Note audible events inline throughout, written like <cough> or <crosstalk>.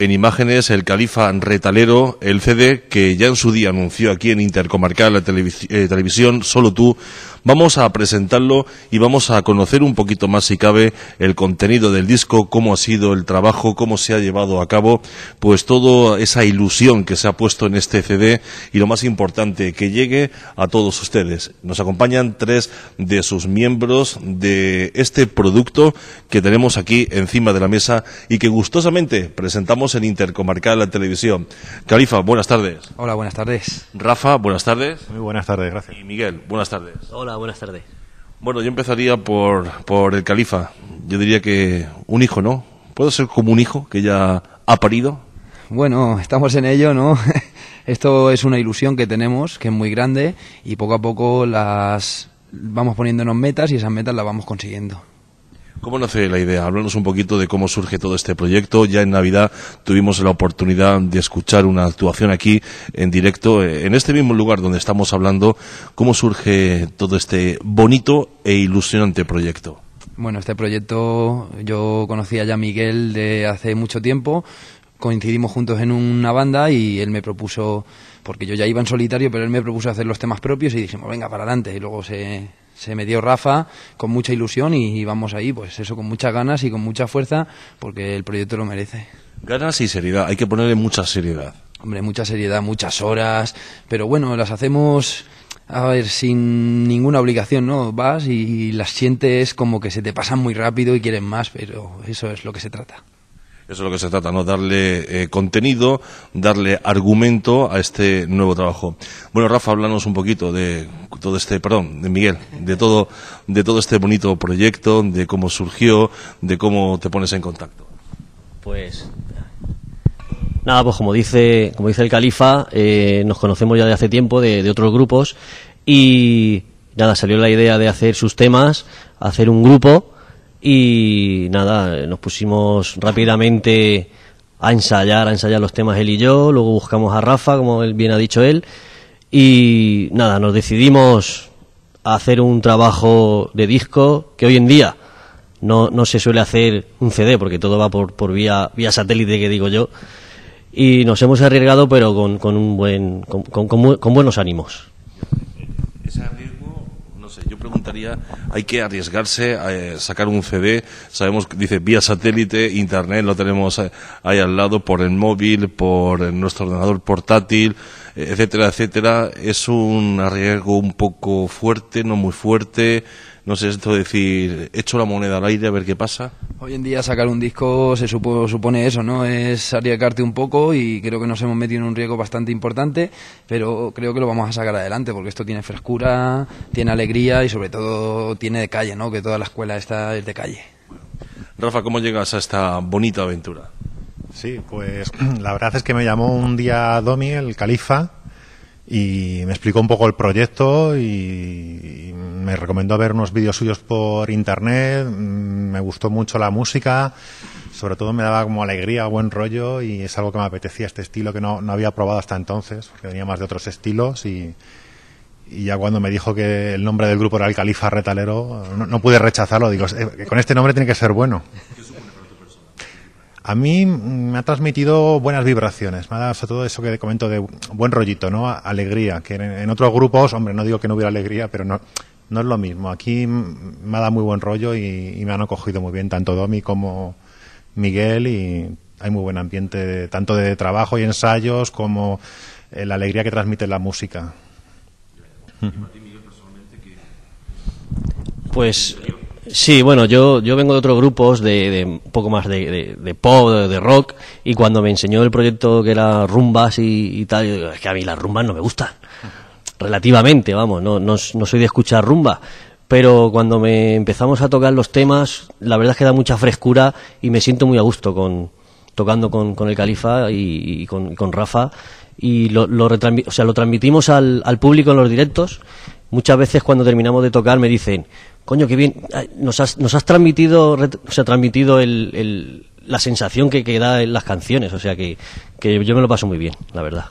En imágenes, el califa retalero, el CD, que ya en su día anunció aquí en Intercomarcal la eh, Televisión Solo Tú, Vamos a presentarlo y vamos a conocer un poquito más, si cabe, el contenido del disco, cómo ha sido el trabajo, cómo se ha llevado a cabo, pues toda esa ilusión que se ha puesto en este CD y lo más importante, que llegue a todos ustedes. Nos acompañan tres de sus miembros de este producto que tenemos aquí encima de la mesa y que gustosamente presentamos en Intercomarcal la televisión. Califa, buenas tardes. Hola, buenas tardes. Rafa, buenas tardes. Muy buenas tardes, gracias. Y Miguel, buenas tardes. Hola buenas tardes. Bueno, yo empezaría por, por el califa. Yo diría que un hijo, ¿no? ¿Puedo ser como un hijo que ya ha parido? Bueno, estamos en ello, ¿no? <laughs> Esto es una ilusión que tenemos, que es muy grande, y poco a poco las vamos poniéndonos metas y esas metas las vamos consiguiendo. ¿Cómo nace la idea? Háblanos un poquito de cómo surge todo este proyecto. Ya en Navidad tuvimos la oportunidad de escuchar una actuación aquí en directo, en este mismo lugar donde estamos hablando. ¿Cómo surge todo este bonito e ilusionante proyecto? Bueno, este proyecto yo conocía ya Miguel de hace mucho tiempo. Coincidimos juntos en una banda y él me propuso, porque yo ya iba en solitario, pero él me propuso hacer los temas propios y dijimos, venga, para adelante. Y luego se, se me dio Rafa con mucha ilusión y, vamos ahí, pues eso, con muchas ganas y con mucha fuerza, porque el proyecto lo merece. Ganas y seriedad, hay que ponerle mucha seriedad. Hombre, mucha seriedad, muchas horas, pero bueno, las hacemos, a ver, sin ninguna obligación, ¿no? Vas y, las sientes como que se te pasan muy rápido y quieren más, pero eso es lo que se trata. Eso es lo que se trata, ¿no? Darle eh, contenido, darle argumento a este nuevo trabajo. Bueno, Rafa, háblanos un poquito de todo este, perdón, de Miguel, de todo, de todo este bonito proyecto, de cómo surgió, de cómo te pones en contacto. Pues Nada, pues como dice, como dice el califa, eh, nos conocemos ya de hace tiempo de, de, otros grupos y nada, salió la idea de hacer sus temas, hacer un grupo y nada, nos pusimos rápidamente a ensayar, a ensayar los temas él y yo, luego buscamos a Rafa, como bien ha dicho él, y nada, nos decidimos a hacer un trabajo de disco que hoy en día no, no se suele hacer un CD, porque todo va por, por vía, vía satélite, que digo yo, y nos hemos arriesgado, pero con, con, un buen, con buenos ánimos. Yo preguntaría, ¿hay que arriesgarse a eh, sacar un CD? Sabemos que dice vía satélite, internet, lo tenemos eh, ahí al lado, por el móvil, por eh, nuestro ordenador portátil, etcétera, etcétera. Es un arriesgo un poco fuerte, no muy fuerte no sé esto decir, echo la moneda al aire a ver qué pasa. Hoy en día sacar un disco se supone eso, ¿no? Es arriesgarte un poco y creo que nos hemos metido en un riesgo bastante importante, pero creo que lo vamos a sacar adelante porque esto tiene frescura, tiene alegría y sobre todo tiene de calle, ¿no? Que toda la escuela está de calle. Rafa, ¿cómo llegas a esta bonita aventura? Sí, pues <clears throat> la verdad es que me llamó un día Domi, el califa, y me explicó un poco el proyecto y, me recomendó ver unos vídeos suyos por internet, mm, me gustó mucho la música, sobre todo me daba como alegría, buen rollo y es algo que me apetecía este estilo que no, había probado hasta entonces, que venía más de otros estilos y, y ya cuando me dijo que el nombre del grupo era el Califa Retalero, no pude rechazarlo, digo, eh, con este nombre tiene que ser bueno a mí me ha transmitido buenas vibraciones, me ha dado todo eso que te comento de buen rollito, ¿no? Alegría, que en, otros grupos, hombre, no digo que no hubiera alegría, pero no, no es lo mismo. Aquí me ha dado muy buen rollo y, me han acogido muy bien tanto Domi como Miguel y hay muy buen ambiente, tanto de trabajo y ensayos como eh, la alegría que transmite la música. Pues Sí, bueno, yo, yo vengo de otros grupos, de, de un poco más de, de, pop, de, rock, y cuando me enseñó el proyecto que era rumbas y, tal, es que a mí las rumbas no me gustan, relativamente, vamos, no, no, soy de escuchar rumba, pero cuando me empezamos a tocar los temas, la verdad es que da mucha frescura y me siento muy a gusto con tocando con, con el califa y, con, con, Rafa y lo, lo, transmitimos al, al público en los directos. Muchas veces cuando terminamos de tocar me dicen, coño, qué bien, nos has, transmitido, o transmitido la sensación que, que da en las canciones, o sea, que, que yo me lo paso muy bien, la verdad.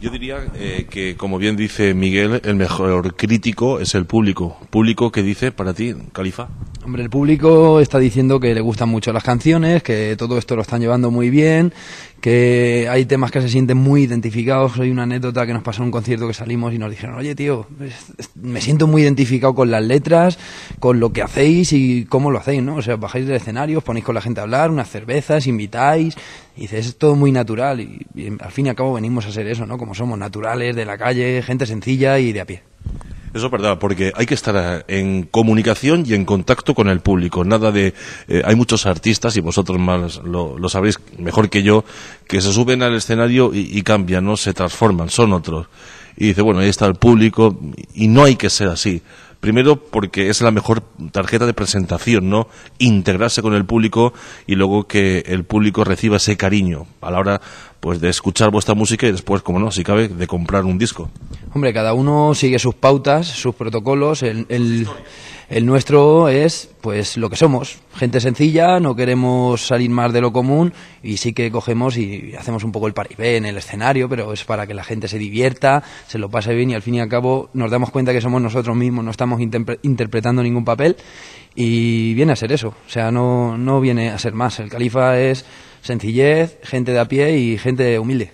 Yo diría eh, que, como bien dice Miguel, el mejor crítico es el público. ¿Público que dice para ti, Califa? Hombre, el público está diciendo que le gustan mucho las canciones, que todo esto lo están llevando muy bien, que hay temas que se sienten muy identificados. Hay una anécdota que nos pasó en un concierto que salimos y nos dijeron, oye tío, me siento muy identificado con las letras, con lo que hacéis y cómo lo hacéis, ¿no? O sea, bajáis del escenario, os ponéis con la gente a hablar, unas cervezas, invitáis, y dices, es todo muy natural y, y al fin y al cabo venimos a ser eso, ¿no? Como somos naturales, de la calle, gente sencilla y de a pie. Eso es verdad, porque hay que estar eh, en comunicación y en contacto con el público. Nada de. Eh, hay muchos artistas, y vosotros más lo, sabéis mejor que yo, que se suben al escenario y, y cambian, ¿no? Se transforman, son otros. Y dice, bueno, ahí está el público, y no hay que ser así. Primero porque es la mejor tarjeta de presentación, ¿no? Integrarse con el público y luego que el público reciba ese cariño a la hora pues de escuchar vuestra música y después, como no, si cabe, de comprar un disco. Hombre, cada uno sigue sus pautas, sus protocolos, el, el, el nuestro es, pues, lo que somos, gente sencilla, no queremos salir más de lo común y sí que cogemos y hacemos un poco el paripé en el escenario, pero es para que la gente se divierta, se lo pase bien y al fin y al cabo nos damos cuenta que somos nosotros mismos, no estamos interpretando ningún papel y viene a ser eso, o sea, no, no viene a ser más. El califa es sencillez, gente de a pie y gente humilde.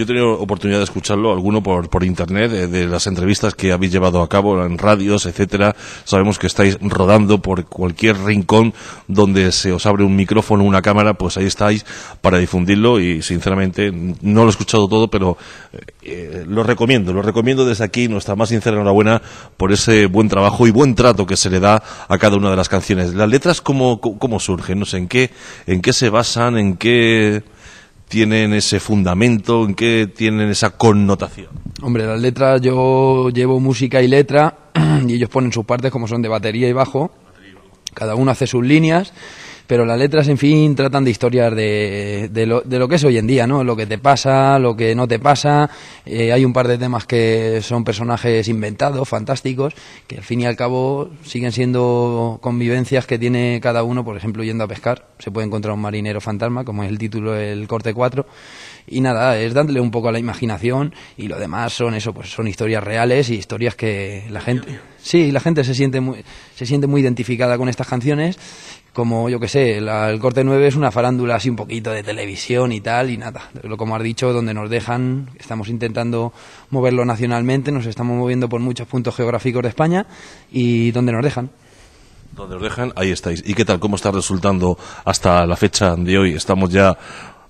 Yo he tenido oportunidad de escucharlo, alguno por, por internet, eh, de, las entrevistas que habéis llevado a cabo en radios, etcétera. Sabemos que estáis rodando por cualquier rincón donde se os abre un micrófono, una cámara, pues ahí estáis para difundirlo y sinceramente no lo he escuchado todo, pero eh, eh, lo recomiendo, lo recomiendo desde aquí, nuestra más sincera enhorabuena por ese buen trabajo y buen trato que se le da a cada una de las canciones. Las letras, ¿cómo, cómo surgen? No sé, ¿en qué, en qué se basan? ¿En qué...? tienen ese fundamento, en qué tienen esa connotación? Hombre, las letras, yo llevo música y letra <clears throat> y ellos ponen sus partes como son de batería y bajo. Cada uno hace sus líneas pero las letras, en fin, tratan de historias de, de, lo, que es hoy en día, ¿no? Lo que te pasa, lo que no te pasa. Eh, hay un par de temas que son personajes inventados, fantásticos, que al fin y al cabo siguen siendo convivencias que tiene cada uno, por ejemplo, yendo a pescar. Se puede encontrar un marinero fantasma, como es el título del corte 4. Y nada, es dándole un poco a la imaginación y lo demás son eso, pues son historias reales y historias que la gente... Sí, la gente se siente muy, se siente muy identificada con estas canciones como yo que sé, el corte 9 es una farándula así un poquito de televisión y tal y nada, lo como has dicho, donde nos dejan, estamos intentando moverlo nacionalmente, nos estamos moviendo por muchos puntos geográficos de España y donde nos dejan. Donde nos dejan, ahí estáis. ¿Y qué tal? ¿Cómo está resultando hasta la fecha de hoy? Estamos ya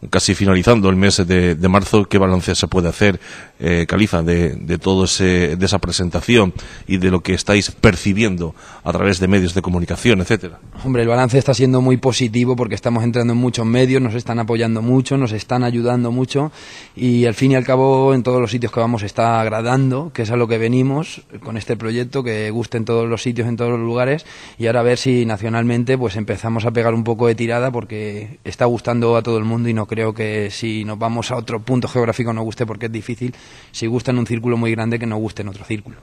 casi finalizando el mes de, marzo, qué balance se puede hacer eh, califa, de, de, todo de esa presentación y de lo que estáis percibiendo a través de medios de comunicación, etcétera? Hombre, el balance está siendo muy positivo porque estamos entrando en muchos medios, nos están apoyando mucho, nos están ayudando mucho y al fin y al cabo en todos los sitios que vamos está agradando, que es a lo que venimos con este proyecto, que guste en todos los sitios, en todos los lugares y ahora a ver si nacionalmente pues empezamos a pegar un poco de tirada porque está gustando a todo el mundo y no creo que si nos vamos a otro punto geográfico no guste porque es difícil si gusta en un círculo muy grande que no guste en otro círculo.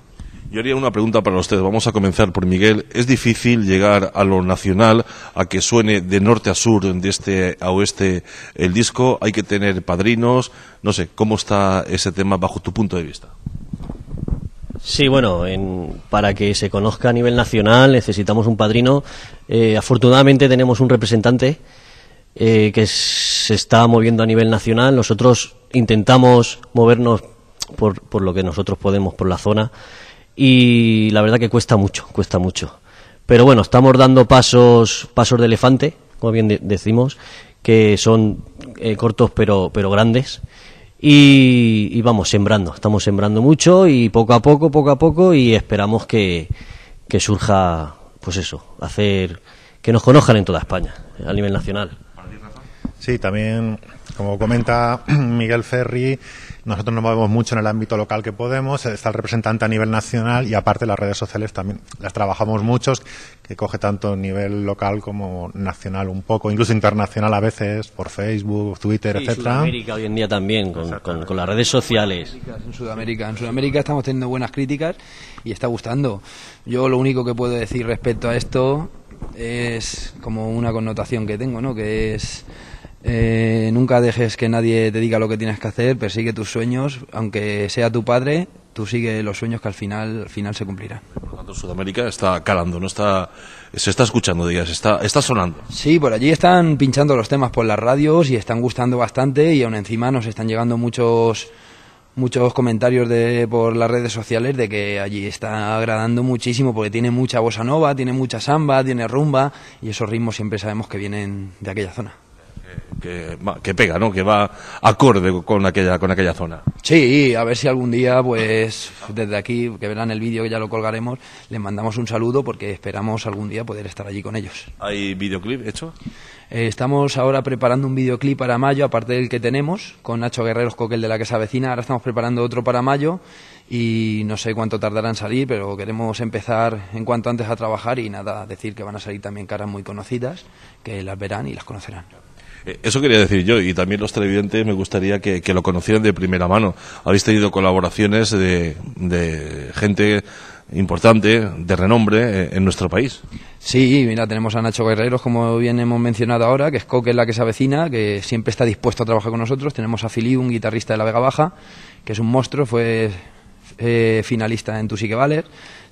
Yo haría una pregunta para usted... Vamos a comenzar por Miguel. ¿Es difícil llegar a lo nacional, a que suene de norte a sur, de este a oeste el disco? ¿Hay que tener padrinos? No sé, ¿cómo está ese tema bajo tu punto de vista? Sí, bueno, para que se conozca a nivel nacional necesitamos un padrino. Eh, afortunadamente tenemos un representante eh, que se está moviendo a nivel nacional. Nosotros intentamos movernos por, por lo que nosotros podemos, por la zona. Y la verdad que cuesta mucho, cuesta mucho. Pero bueno, estamos dando pasos, pasos de elefante, como bien decimos, que son eh, cortos pero, pero grandes. Y, y, vamos sembrando, estamos sembrando mucho y poco a poco, poco a poco y esperamos que, que surja, pues eso, hacer que nos conozcan en toda España, a nivel nacional. Sí, también, como comenta <clears throat> Miguel Ferri, nosotros nos movemos mucho en el ámbito local que podemos, está el representante a nivel nacional y aparte las redes sociales también las trabajamos muchos, que coge tanto nivel local como nacional un poco, incluso internacional a veces, por Facebook, Twitter, etcétera. Sudamérica hoy en día también, con, las redes sociales. En Sudamérica, en Sudamérica estamos teniendo buenas críticas y está gustando. Yo lo único que puedo decir respecto a esto es como una connotación que tengo, ¿no? que es eh, nunca dejes que nadie te diga lo que tienes que hacer, persigue tus sueños, aunque sea tu padre, tú sigue los sueños que al final, al final se cumplirán. Por lo tanto, Sudamérica está calando, no está, se está escuchando, digas, está, está sonando. Sí, por allí están pinchando los temas por las radios y están gustando bastante y aún encima nos están llegando muchos muchos comentarios de, por las redes sociales de que allí está agradando muchísimo porque tiene mucha bossa nova, tiene mucha samba, tiene rumba y esos ritmos siempre sabemos que vienen de aquella zona que, pega, ¿no? Que va acorde con aquella, con aquella zona. Sí, a ver si algún día, pues, desde aquí, que verán el vídeo que ya lo colgaremos, les mandamos un saludo porque esperamos algún día poder estar allí con ellos. ¿Hay videoclip hecho? Eh, estamos ahora preparando un videoclip para mayo, aparte del que tenemos, con Nacho Guerreros el de la que se avecina. Ahora estamos preparando otro para mayo y no sé cuánto tardarán en salir, pero queremos empezar en cuanto antes a trabajar y nada, decir que van a salir también caras muy conocidas, que las verán y las conocerán. Eso quería decir yo, y también los televidentes me gustaría que, lo conocieran de primera mano. Habéis tenido colaboraciones de, gente importante, de renombre eh, en nuestro país. Sí, mira, tenemos a Nacho Guerreros, como bien hemos mencionado ahora, que es Coque la que se avecina, que siempre está dispuesto a trabajar con nosotros. Tenemos a Philly, un guitarrista de la Vega Baja, que es un monstruo, fue eh, finalista en Tu sí que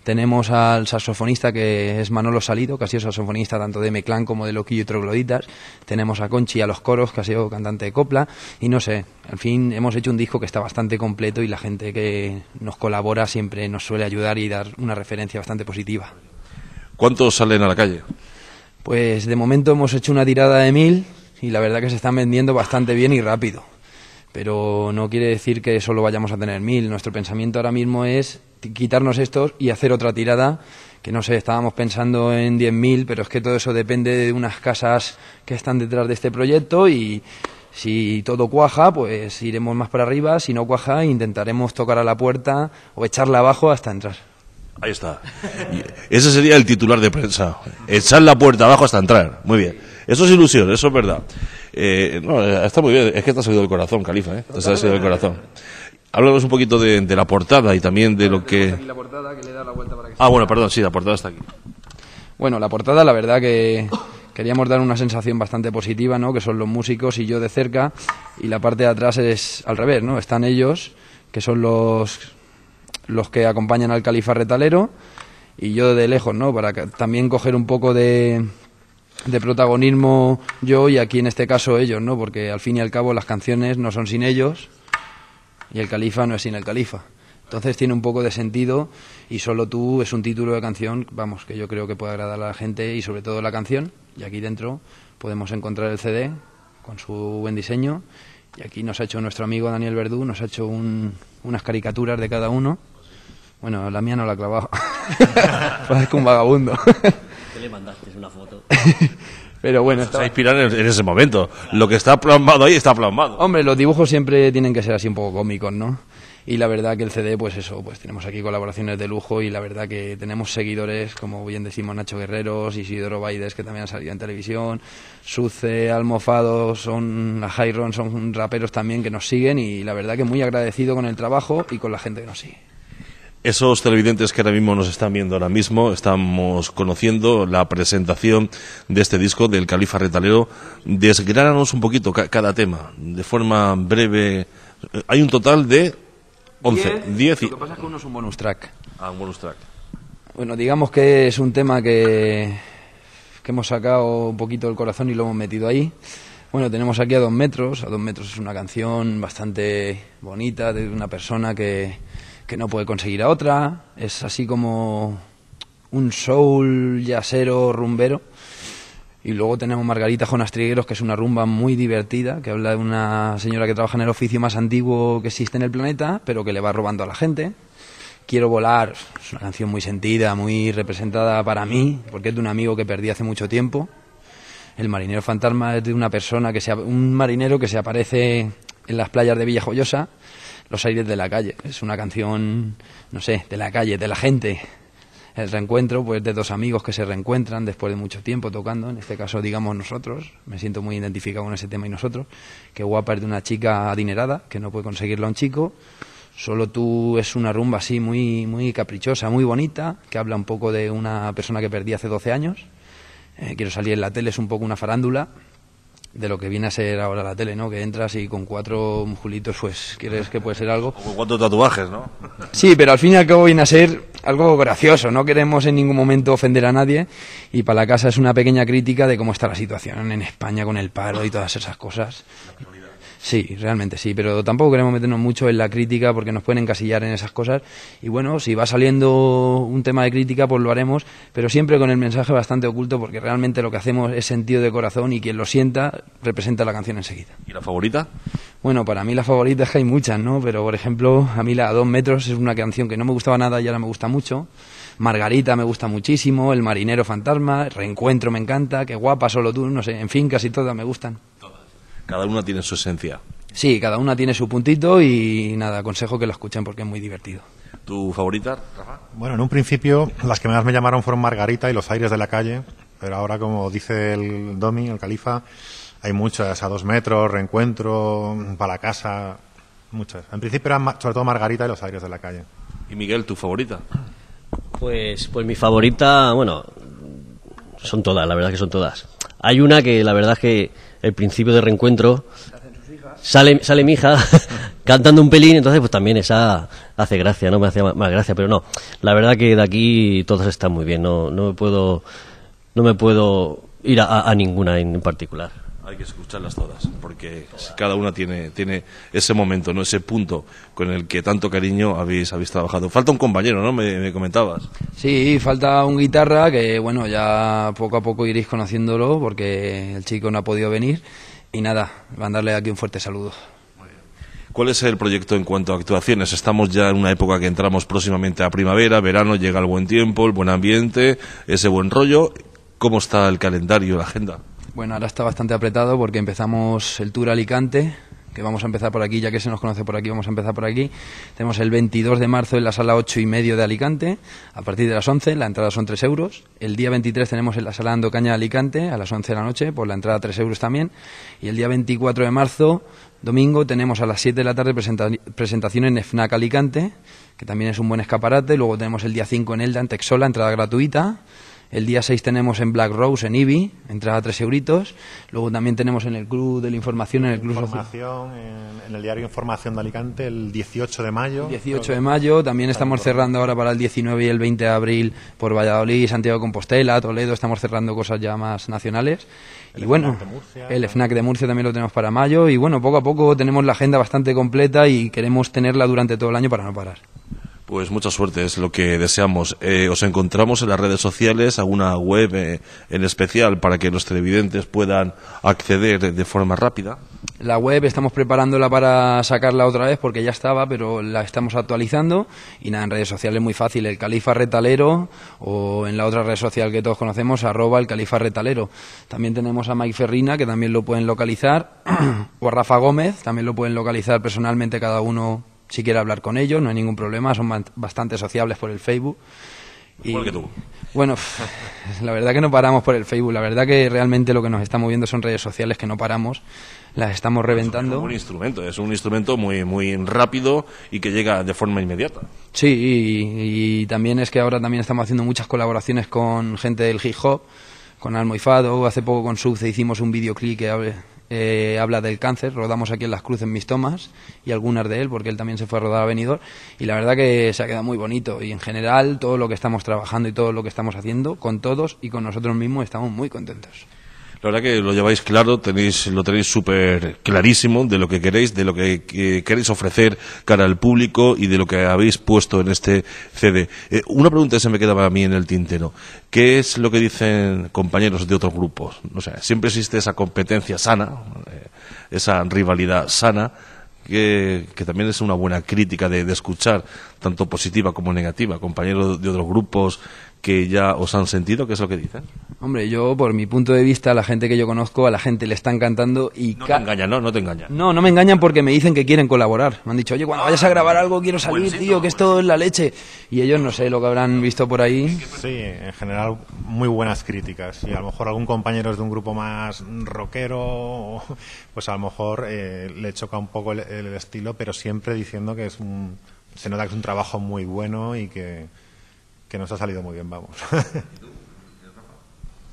Tenemos al saxofonista que es Manolo Salido, que ha sido saxofonista tanto de Meclán como de Loquillo y Trogloditas. Tenemos a Conchi a los coros, que ha sido cantante de copla. Y no sé, al fin hemos hecho un disco que está bastante completo y la gente que nos colabora siempre nos suele ayudar y dar una referencia bastante positiva. ¿Cuántos salen a la calle? Pues de momento hemos hecho una tirada de mil y la verdad que se están vendiendo bastante bien y rápido pero no quiere decir que solo vayamos a tener mil. Nuestro pensamiento ahora mismo es quitarnos estos y hacer otra tirada, que no sé, estábamos pensando en diez mil, pero es que todo eso depende de unas casas que están detrás de este proyecto y si todo cuaja, pues iremos más para arriba, si no cuaja, intentaremos tocar a la puerta o echarla abajo hasta entrar. Ahí está. Ese sería el titular de prensa. Echar la puerta abajo hasta entrar. Muy bien. Eso es ilusión, eso es verdad. Eh, no, eh, está muy bien. Es que te ha salido del corazón, Califa, ¿eh? del corazón. Háblanos un poquito de, la portada y también de lo que... la portada, que le la vuelta para que ah, bueno, perdón, sí, la portada está aquí. Bueno, la portada, la verdad que queríamos dar una sensación bastante positiva, ¿no? Que son los músicos y yo de cerca, y la parte de atrás es al revés, ¿no? Están ellos, que son los, los que acompañan al califa retalero, y yo de lejos, ¿no? Para también coger un poco de, de protagonismo yo y aquí en este caso ellos, ¿no? Porque al fin y al cabo las canciones no son sin ellos y el califa no es sin el califa. Entonces tiene un poco de sentido y solo tú es un título de canción, vamos, que yo creo que puede agradar a la gente y sobre todo la canción. Y aquí dentro podemos encontrar el CD con su buen diseño. Y aquí nos ha hecho nuestro amigo Daniel Verdú, nos ha hecho unas caricaturas de cada uno. Bueno, la mía no la ha clavado. <laughs> un vagabundo. <laughs> una foto. <laughs> Pero bueno, está... inspirado en, ese momento. Lo que está plasmado ahí está plasmado. Hombre, los dibujos siempre tienen que ser así un poco cómicos, ¿no? Y la verdad que el CD, pues eso, pues tenemos aquí colaboraciones de lujo y la verdad que tenemos seguidores, como bien decimos Nacho Guerreros, Isidoro Baides, que también han salido en televisión, Suce, Almofado, son Jairon, son raperos también que nos siguen y la verdad que muy agradecido con el trabajo y con la gente que nos sigue esos televidentes que ahora mismo nos están viendo ahora mismo, estamos conociendo la presentación de este disco del Califa Retalero. Desgránanos un poquito cada tema, de forma breve. Eh, hay un total de 11, 10 y... Lo pasa es uno es un bonus track. Ah, un bonus track. Bueno, digamos que es un tema que, que hemos sacado un poquito del corazón y lo hemos metido ahí. Bueno, tenemos aquí a dos metros. A dos metros es una canción bastante bonita de una persona que que no puede conseguir a otra. Es así como un soul yacero rumbero. Y luego tenemos Margarita Jonas Trigueros, que es una rumba muy divertida, que habla de una señora que trabaja en el oficio más antiguo que existe en el planeta, pero que le va robando a la gente. Quiero volar, es una canción muy sentida, muy representada para mí, porque es de un amigo que perdí hace mucho tiempo. El marinero fantasma es de una persona que se, un marinero que se aparece en las playas de Villa Joyosa los aires de la calle. Es una canción, no sé, de la calle, de la gente. El reencuentro, pues, de dos amigos que se reencuentran después de mucho tiempo tocando. En este caso, digamos, nosotros. Me siento muy identificado con ese tema y nosotros. Que guapa es de una chica adinerada, que no puede conseguirlo a un chico. Solo tú es una rumba así muy, muy caprichosa, muy bonita, que habla un poco de una persona que perdí hace 12 años. Eh, quiero salir en la tele, es un poco una farándula de lo que viene a ser ahora la tele, ¿no? Que entras y con cuatro musculitos, pues, ¿quieres que puede ser algo. con cuatro tatuajes, ¿no? <laughs> Sí, pero al fin y al cabo viene a ser algo gracioso. No queremos en ningún momento ofender a nadie y para la casa es una pequeña crítica de cómo está la situación en España con el paro y todas esas cosas. Sí, realmente sí, pero tampoco queremos meternos mucho en la crítica porque nos pueden encasillar en esas cosas. Y bueno, si va saliendo un tema de crítica, pues lo haremos, pero siempre con el mensaje bastante oculto porque realmente lo que hacemos es sentido de corazón y quien lo sienta representa la canción enseguida. ¿Y la favorita? Bueno, para mí la favorita es que hay muchas, ¿no? Pero por ejemplo, a mí la a dos metros es una canción que no me gustaba nada y ahora me gusta mucho. Margarita me gusta muchísimo, El marinero fantasma, Reencuentro me encanta, Qué guapa solo tú, no sé, en fin, casi todas me gustan cada una tiene su esencia. Sí, cada una tiene su puntito y nada, aconsejo que la escuchen porque es muy divertido. ¿Tu favorita, Rafa? Bueno, en un principio las que más me llamaron fueron Margarita y Los Aires de la Calle, pero ahora, como dice el Domi, el Califa, hay muchas, a dos metros, Reencuentro, para la casa, muchas. En principio eran sobre todo Margarita y Los Aires de la Calle. ¿Y Miguel, tu favorita? Pues, pues mi favorita, bueno, son todas, la verdad que son todas. Hay una que la verdad es que el principio de reencuentro. Sale, sale mi hija <laughs> cantando un pelín, entonces pues también esa hace gracia, no me hace más, gracia, pero no, la verdad que de aquí todos están muy bien, no, no me puedo no me puedo ir a ninguna en particular hay que escucharlas todas, porque cada una tiene, tiene ese momento, ¿no? ese punto con el que tanto cariño habéis, habéis trabajado. Falta un compañero, ¿no? Me, comentabas. Sí, falta un guitarra que, bueno, ya poco a poco iréis conociéndolo porque el chico no ha podido venir. Y nada, darle aquí un fuerte saludo. ¿Cuál es el proyecto en cuanto a actuaciones? Estamos ya en una época que entramos próximamente a primavera, verano, llega el buen tiempo, el buen ambiente, ese buen rollo. ¿Cómo está el calendario, la agenda? Bueno, ahora está bastante apretado porque empezamos el Tour Alicante, que vamos a empezar por aquí, ya que se nos conoce por aquí, vamos a empezar por aquí. Tenemos el 22 de marzo en la sala 8 y medio de Alicante, a partir de las 11, la entrada son 3 euros. El día 23 tenemos en la sala Andocaña de Alicante, a las 11 de la noche, por la entrada 3 euros también. Y el día 24 de marzo, domingo, tenemos a las 7 de la tarde presentación en FNAC Alicante, que también es un buen escaparate. Luego tenemos el día 5 en Elda, en Texola, entrada gratuita. El día 6 tenemos en Black Rose, en IBI, entrada a 3 euritos. Luego también tenemos en el Club de la Información, en el Club Información, en, el diario Información de Alicante, el 18 de mayo. 18 de mayo. También estamos cerrando ahora para el 19 y el 20 de abril por Valladolid, Santiago de Compostela, Toledo. Estamos cerrando cosas ya más nacionales. y bueno, el FNAC de Murcia también lo tenemos para mayo. Y bueno, poco a poco tenemos la agenda bastante completa y queremos tenerla durante todo el año para no parar. Pues mucha suerte, es lo que deseamos. Eh, os encontramos en las redes sociales, alguna web eh, en especial para que los televidentes puedan acceder de forma rápida. La web estamos preparándola para sacarla otra vez porque ya estaba, pero la estamos actualizando. Y nada, en redes sociales muy fácil, el Califa Retalero o en la otra red social que todos conocemos, arroba el Califa Retalero. También tenemos a Mike Ferrina, que también lo pueden localizar, <clears throat> o a Rafa Gómez, también lo pueden localizar personalmente cada uno si quiere hablar con ellos, no hay ningún problema, son bastante sociables por el Facebook. tú. Bueno, <laughs> la verdad que no paramos por el Facebook, la verdad que realmente lo que nos está moviendo son redes sociales que no paramos, las estamos pues reventando. Es un instrumento, es un instrumento muy, muy rápido y que llega de forma inmediata. Sí, y, también es que ahora también estamos haciendo muchas colaboraciones con gente del hip hop, con Fado, hace poco con Subce hicimos un videoclip que eh, habla del cáncer, rodamos aquí en Las Cruces mis tomas y algunas de él, porque él también se fue a rodar a Benidorm, y la verdad que se ha quedado muy bonito, y en general todo lo que estamos trabajando y todo lo que estamos haciendo, con todos y con nosotros mismos, estamos muy contentos. La verdad que lo lleváis claro, tenéis, lo tenéis súper clarísimo de lo que queréis, de lo que, queréis ofrecer cara al público y de lo que habéis puesto en este CD. Eh, una pregunta se me quedaba a mí en el tintero. ¿Qué es lo que dicen compañeros de otros grupos? O sea, siempre existe esa competencia sana, eh, esa rivalidad sana. Que, también es una buena crítica de, de, escuchar, tanto positiva como negativa, compañeros de otros grupos que ya os han sentido, que es lo que dicen? Hombre, yo por mi punto de vista, la gente que yo conozco, a la gente le están cantando y... No te engañan, no, no te engañan. No, no me engañan porque me dicen que quieren colaborar. Me han dicho, oye, cuando vayas a grabar algo quiero salir, tío, que esto es la leche. Y ellos no sé lo que habrán visto por ahí. Sí, en general muy buenas críticas. Y a lo mejor algún compañero es de un grupo más rockero, <laughs> pues a lo mejor eh, le choca un poco el, el estilo, pero siempre diciendo que es un... Se nota que es un trabajo muy bueno y que que nos ha salido muy bien, vamos.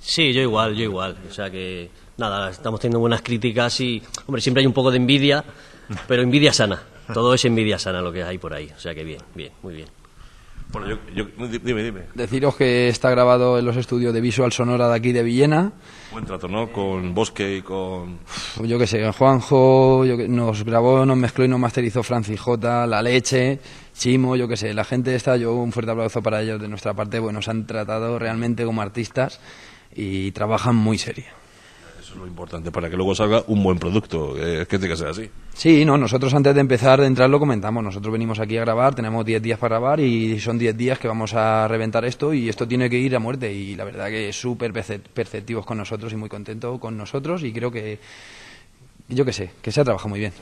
Sí, yo igual, yo igual. O sea que, nada, estamos teniendo buenas críticas y, hombre, siempre hay un poco de envidia, pero envidia sana. Todo es envidia sana lo que hay por ahí. O sea que bien, bien, muy bien. Bueno, yo, dime, dime. Deciros que está grabado en los estudios de Visual Sonora de aquí de Villena. Buen trato, ¿no? Con Bosque y con... Yo qué sé, Juanjo, yo nos grabó, nos mezcló y nos masterizó Francis J, La Leche, Chimo, yo qué sé. La gente está, yo un fuerte aplauso para ellos de nuestra parte, bueno, se han tratado realmente como artistas y trabajan muy serio lo importante, para que luego salga un buen producto. es que tiene que ser así. Sí, no, nosotros antes de empezar de entrar lo comentamos. Nosotros venimos aquí a grabar, tenemos 10 días para grabar y son 10 días que vamos a reventar esto y esto tiene que ir a muerte. Y la verdad que súper perceptivos con nosotros y muy contentos con nosotros y creo que, yo qué sé, que se ha trabajado muy bien.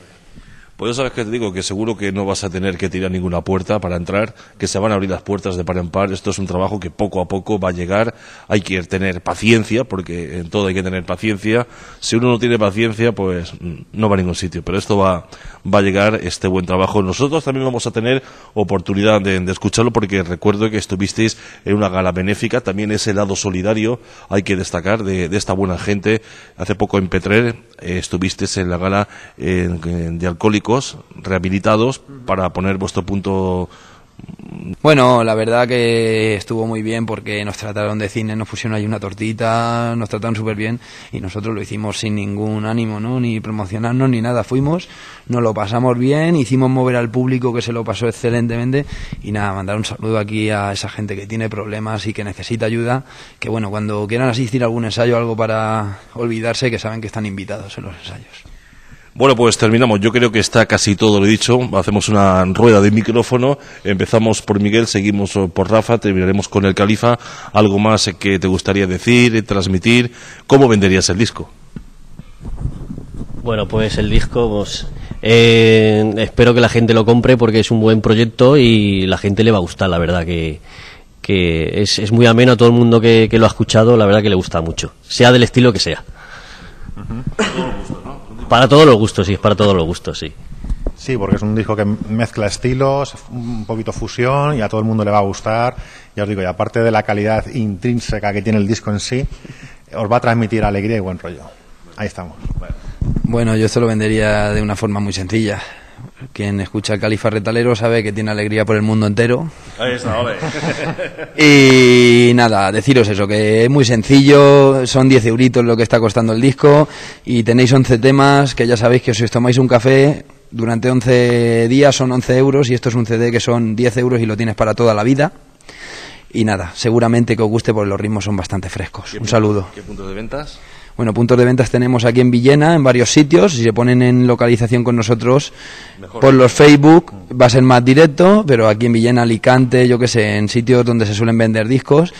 Pues ya sabes que te digo que seguro que no vas a tener que tirar ninguna puerta para entrar, que se van a abrir las puertas de par en par. Esto es un trabajo que poco a poco va a llegar. Hay que tener paciencia, porque en todo hay que tener paciencia. Si uno no tiene paciencia, pues mm, no va a ningún sitio. Pero esto va, va a llegar, este buen trabajo. Nosotros también vamos a tener oportunidad de, escucharlo, porque recuerdo que estuvisteis en una gala benéfica. También ese lado solidario hay que destacar de, esta buena gente. Hace poco en Petrer eh, estuvisteis en la gala de alcohólicos rehabilitados para poner vuestro punto bueno, la verdad que estuvo muy bien porque nos trataron de cine, nos pusieron ahí una tortita, nos trataron súper bien y nosotros lo hicimos sin ningún ánimo, Ni promocionarnos ni nada. Fuimos, nos lo pasamos bien, hicimos mover al público que se lo pasó excelentemente y nada, mandar un saludo aquí a esa gente que tiene problemas y que necesita ayuda, que bueno, cuando quieran asistir a algún ensayo algo para olvidarse, que saben que están invitados en los ensayos. Bueno, pues terminamos. Yo creo que está casi todo lo dicho. Hacemos una rueda de micrófono. Empezamos por Miguel, seguimos por Rafa, terminaremos con el Califa. ¿Algo más que te gustaría decir, transmitir? ¿Cómo venderías el disco? Bueno, pues el disco, pues, eh, espero que la gente lo compre porque es un buen proyecto y la gente le va a gustar, la verdad que, es, muy ameno a todo el mundo que, lo ha escuchado, la verdad que le gusta mucho, sea del estilo que sea. Para todos los gustos, sí, es para todos los gustos, sí. Sí, porque es un disco que mezcla estilos, un poquito fusión y a todo el mundo le va a gustar. Ya os digo, y aparte de la calidad intrínseca que tiene el disco en sí, os va a transmitir alegría y buen rollo. Ahí estamos. Bueno, yo esto lo vendería de una forma muy sencilla. Quien escucha el Califa Retalero sabe que tiene alegría por el mundo entero. Ahí está, <laughs> y nada, deciros eso, que es muy sencillo, son 10 euritos lo que está costando el disco y tenéis 11 temas que ya sabéis que si os tomáis un café durante 11 días son 11 euros y esto es un CD que son 10 euros y lo tienes para toda la vida. Y nada, seguramente que os guste porque los ritmos son bastante frescos. Un saludo. ¿Qué puntos de ventas? Bueno, puntos de ventas tenemos aquí en Villena, en varios sitios. Si se ponen en localización con nosotros por los Facebook, va a ser más directo, pero aquí en Villena, Alicante, yo que sé, en sitios donde se suelen vender discos.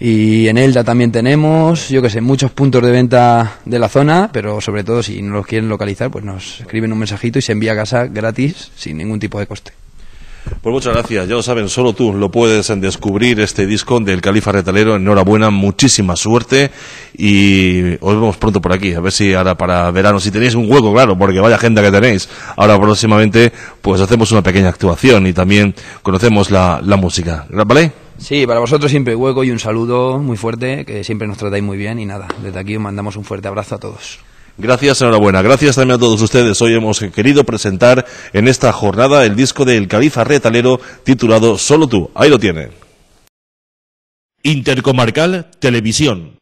Y en Elda también tenemos, yo que sé, muchos puntos de venta de la zona, pero sobre todo si no los quieren localizar, pues nos escriben un mensajito y se envía a casa gratis sin ningún tipo de coste. Pues muchas gracias, ya lo saben, solo tú lo puedes descubrir este disco del Califa Retalero. Enhorabuena, muchísima suerte y os vemos pronto por aquí. A ver si ahora para verano, si tenéis un hueco, claro, porque vaya agenda que tenéis. Ahora próximamente, pues hacemos una pequeña actuación y también conocemos la, la música. ¿Vale? Sí, para vosotros siempre hueco y un saludo muy fuerte, que siempre nos tratáis muy bien y nada, desde aquí os mandamos un fuerte abrazo a todos. Gracias, enhorabuena. Gracias también a todos ustedes. Hoy hemos querido presentar en esta jornada el disco del Califa Retalero titulado Solo tú. Ahí lo tiene. Intercomarcal Televisión.